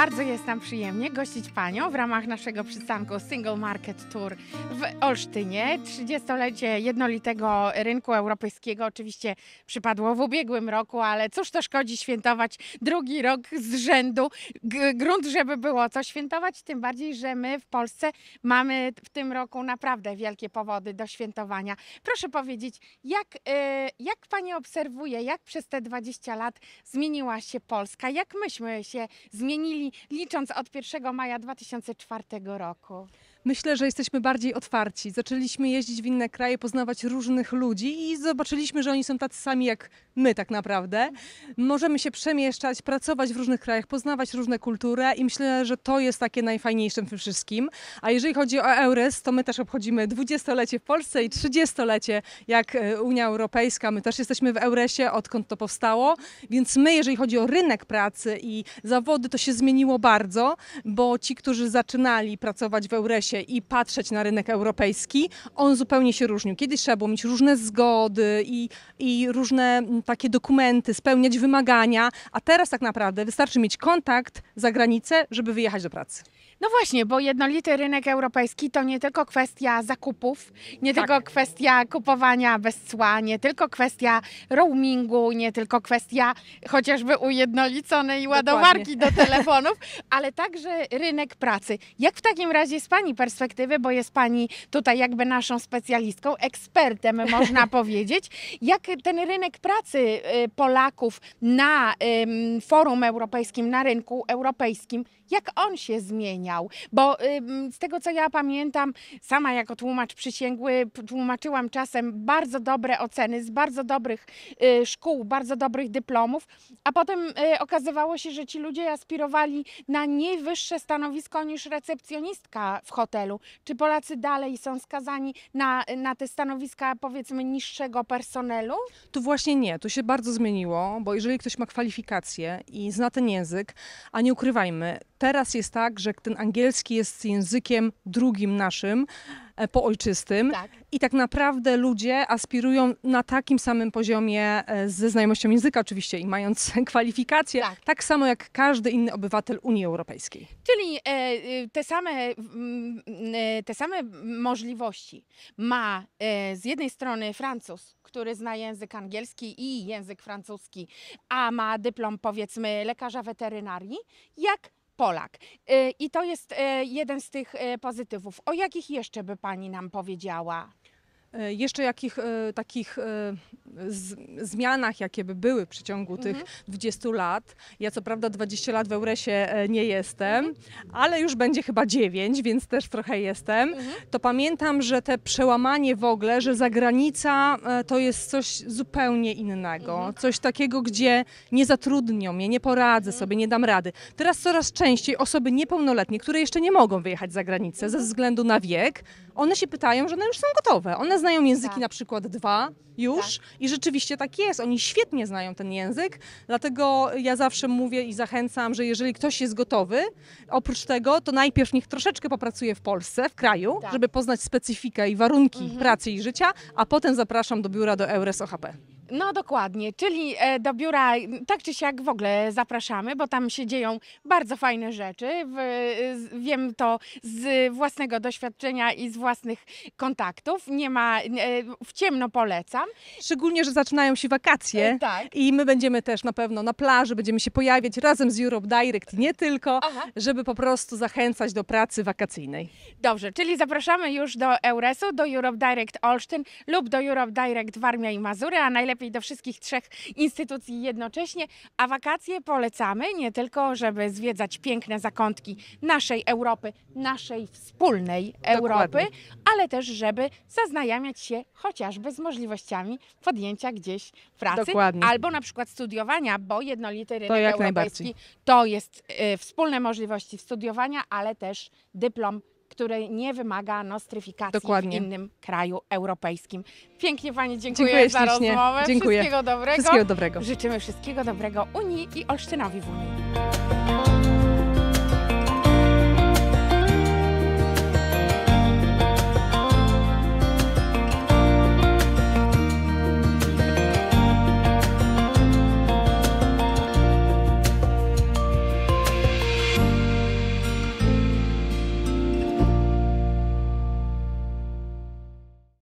Bardzo jest nam przyjemnie gościć Panią w ramach naszego przystanku Single Market Tour w Olsztynie. 30-lecie jednolitego rynku europejskiego oczywiście przypadło w ubiegłym roku, ale cóż to szkodzi świętować drugi rok z rzędu. G grunt, żeby było co świętować, tym bardziej, że my w Polsce mamy w tym roku naprawdę wielkie powody do świętowania. Proszę powiedzieć, jak, y, jak Pani obserwuje, jak przez te 20 lat zmieniła się Polska, jak myśmy się zmienili licząc od 1 maja 2004 roku. Myślę, że jesteśmy bardziej otwarci. Zaczęliśmy jeździć w inne kraje, poznawać różnych ludzi i zobaczyliśmy, że oni są tacy sami jak my tak naprawdę. Możemy się przemieszczać, pracować w różnych krajach, poznawać różne kultury i myślę, że to jest takie najfajniejsze w tym wszystkim. A jeżeli chodzi o EURES, to my też obchodzimy 20-lecie w Polsce i 30-lecie jak e, Unia Europejska. My też jesteśmy w EURESie, odkąd to powstało. Więc my, jeżeli chodzi o rynek pracy i zawody, to się zmieniło bardzo, bo ci, którzy zaczynali pracować w EURESie, się i patrzeć na rynek europejski, on zupełnie się różnił. Kiedyś trzeba było mieć różne zgody i, i różne takie dokumenty, spełniać wymagania, a teraz tak naprawdę wystarczy mieć kontakt za granicę, żeby wyjechać do pracy. No właśnie, bo jednolity rynek europejski to nie tylko kwestia zakupów, nie tak. tylko kwestia kupowania bez cła, nie tylko kwestia roamingu, nie tylko kwestia chociażby ujednoliconej Dokładnie. ładowarki do telefonów, ale także rynek pracy. Jak w takim razie z Pani perspektywy, bo jest Pani tutaj jakby naszą specjalistką, ekspertem można powiedzieć, jak ten rynek pracy y, Polaków na forum europejskim, na rynku europejskim jak on się zmieniał. Bo z tego, co ja pamiętam, sama jako tłumacz przysięgły tłumaczyłam czasem bardzo dobre oceny z bardzo dobrych y, szkół, bardzo dobrych dyplomów, a potem y, okazywało się, że ci ludzie aspirowali na niewyższe stanowisko niż recepcjonistka w hotelu. Czy Polacy dalej są skazani na, na te stanowiska, powiedzmy, niższego personelu? Tu właśnie nie, tu się bardzo zmieniło, bo jeżeli ktoś ma kwalifikacje i zna ten język, a nie ukrywajmy, teraz jest tak, że ten angielski jest językiem drugim naszym, e, po ojczystym. Tak. I tak naprawdę ludzie aspirują na takim samym poziomie e, ze znajomością języka oczywiście i mając kwalifikacje, tak, tak samo jak każdy inny obywatel Unii Europejskiej. Czyli e, e te, same, te same możliwości ma e, z jednej strony Francuz, który zna język angielski i język francuski, a ma dyplom powiedzmy lekarza weterynarii, jak Polak. Y, I to jest y, jeden z tych y, pozytywów. O jakich jeszcze by Pani nam powiedziała? E, jeszcze jakich e, takich e, zmianach, jakie by były w przeciągu tych 20 mhm. lat. Ja co prawda 20 lat w Euresie nie jestem, mhm. ale już będzie chyba 9, więc też trochę jestem. Mhm. To pamiętam, że te przełamanie w ogóle, że zagranica to jest coś zupełnie innego. Coś takiego, gdzie nie zatrudnią mnie, nie poradzę sobie, nie dam rady. Teraz coraz częściej osoby niepełnoletnie, które jeszcze nie mogą wyjechać za granicę ze względu na wiek, one się pytają, że one już są gotowe. One znają języki tak. na przykład dwa już tak. i rzeczywiście tak jest. Oni świetnie znają ten język, dlatego ja zawsze mówię i zachęcam, że jeżeli ktoś jest gotowy, oprócz tego, to najpierw niech troszeczkę popracuje w Polsce, w kraju, tak. żeby poznać specyfikę i warunki mhm. pracy i życia, a potem zapraszam do biura do EURES OHP. No dokładnie, czyli e, do biura tak czy siak w ogóle zapraszamy, bo tam się dzieją bardzo fajne rzeczy. wiem to z własnego doświadczenia i z własnych kontaktów. Nie ma, e, w ciemno polecam. Szczególnie, że zaczynają się wakacje e, tak. i my będziemy też na pewno na plaży, będziemy się pojawiać razem z Europe Direct, nie tylko, Aha. żeby po prostu zachęcać do pracy wakacyjnej. Dobrze, czyli zapraszamy już do Euresu, do Europe Direct Olsztyn lub do Europe Direct Warmia i Mazury, a najlepiej najlepiej do wszystkich trzech instytucji jednocześnie, a wakacje polecamy nie tylko, żeby zwiedzać piękne zakątki naszej Europy, naszej wspólnej Europy, ale też, żeby zaznajamiać się chociażby z możliwościami podjęcia gdzieś pracy Dokładnie. albo na przykład studiowania, bo jednolity rynek to europejski to jest y, wspólne możliwości studiowania, ale też dyplom które nie wymaga nostryfikacji Dokładnie. w innym kraju europejskim. Pięknie Pani dziękuję, dziękuję za ślicznie. rozmowę. Dziękuję. Wszystkiego dobrego. Wszystkiego dobrego. Życzymy wszystkiego dobrego Unii i Olsztynowi w Unii.